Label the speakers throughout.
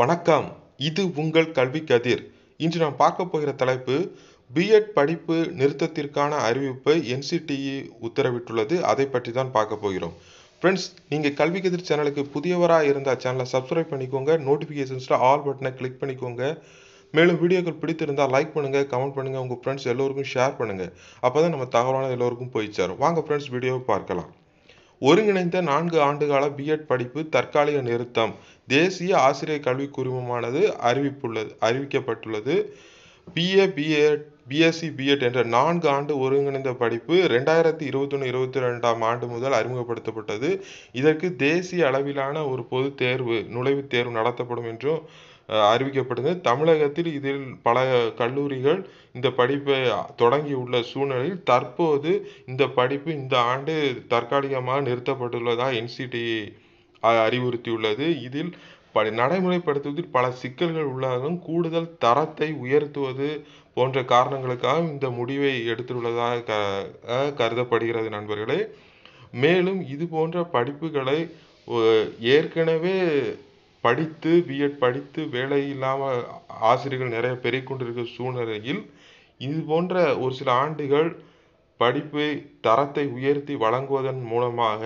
Speaker 1: வணக்கம் இது உங்கள் கல்வி கதிர் இன்று நாம் பார்க்க போகிற தலைப்பு பிஎட் படிப்பு நிறுத்தத்திற்கான அறிவிப்பை என்சிடிஇ e உத்தரவிட்டுள்ளது அதை பற்றி தான் பார்க்க போகிறோம் ஃப்ரெண்ட்ஸ் நீங்கள் கல்வி கதிர் சேனலுக்கு புதியவராக இருந்தால் சேனலை சப்ஸ்கிரைப் பண்ணிக்கோங்க நோட்டிஃபிகேஷன்ஸில் ஆல் பட்டனை கிளிக் பண்ணிக்கோங்க மேலும் வீடியோக்கள் பிடித்திருந்தால் லைக் பண்ணுங்கள் கமெண்ட் பண்ணுங்கள் உங்கள் ஃப்ரெண்ட்ஸ் எல்லோருக்கும் ஷேர் பண்ணுங்கள் அப்போ தான் நம்ம தகவலான எல்லோருக்கும் போய் சேரும் வாங்க ஃப்ரெண்ட்ஸ் வீடியோவை பார்க்கலாம் ஒருங்கிணைந்த நான்கு ஆண்டுகால பிஎட் படிப்பு தற்காலிக நிறுத்தம் தேசிய ஆசிரியர் கல்விக் குழுமமானது அறிவிப்புள்ளது அறிவிக்கப்பட்டுள்ளது பிஏ பிஎட் பிஎஸ்சி பிஎட் என்ற நான்கு ஆண்டு ஒருங்கிணைந்த படிப்பு ரெண்டாயிரத்தி இருபத்தொன்று இருபத்தி ரெண்டாம் ஆண்டு முதல் அறிமுகப்படுத்தப்பட்டது இதற்கு தேசிய அளவிலான ஒரு பொது தேர்வு நுழைவுத் தேர்வு நடத்தப்படும் என்றும் அறிவிக்கப்படுது தமிழகத்தில் இதில் பல கல்லூரிகள் இந்த படிப்பை தொடங்கியுள்ள சூழ்நிலையில் தற்போது இந்த படிப்பு இந்த ஆண்டு தற்காலிகமாக நிறுத்தப்பட்டுள்ளதாக என்சிடி அறிவுறுத்தியுள்ளது இதில் படி நடைமுறைப்படுத்துவதில் பல சிக்கல்கள் உள்ளாகும் கூடுதல் தரத்தை உயர்த்துவது போன்ற காரணங்களுக்காக இந்த முடிவை எடுத்துள்ளதாக க கருதப்படுகிறது நண்பர்களே மேலும் இது போன்ற படிப்புகளை ஏற்கனவே படித்து பிஎட் படித்து வேலை இல்லாமல் ஆசிரியர்கள் நிறைய பெருகி சூழ்நிலையில் இது போன்ற ஒரு சில ஆண்டுகள் படிப்பை தரத்தை உயர்த்தி வழங்குவதன் மூலமாக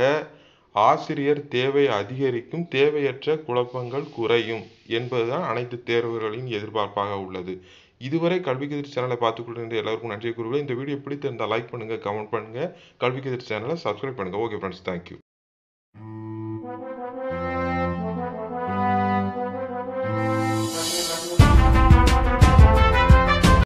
Speaker 1: ஆசிரியர் தேவை அதிகரிக்கும் தேவையற்ற குழப்பங்கள் குறையும் என்பதுதான் அனைத்து தேர்வுகளின் எதிர்பார்ப்பாக உள்ளது இதுவரை கல்வி கதிர் சேனலை பார்த்துக்கொண்டிருந்த எல்லாருக்கும் நன்றி கூறுவேன் இந்த வீடியோ பிடித்திருந்தால் லைக் பண்ணுங்கள் கமெண்ட் பண்ணுங்கள் கல்வி கதிர் சேனலை சப்ஸ்கிரைப் பண்ணுங்கள் ஓகே ஃப்ரெண்ட்ஸ் தேங்க்யூ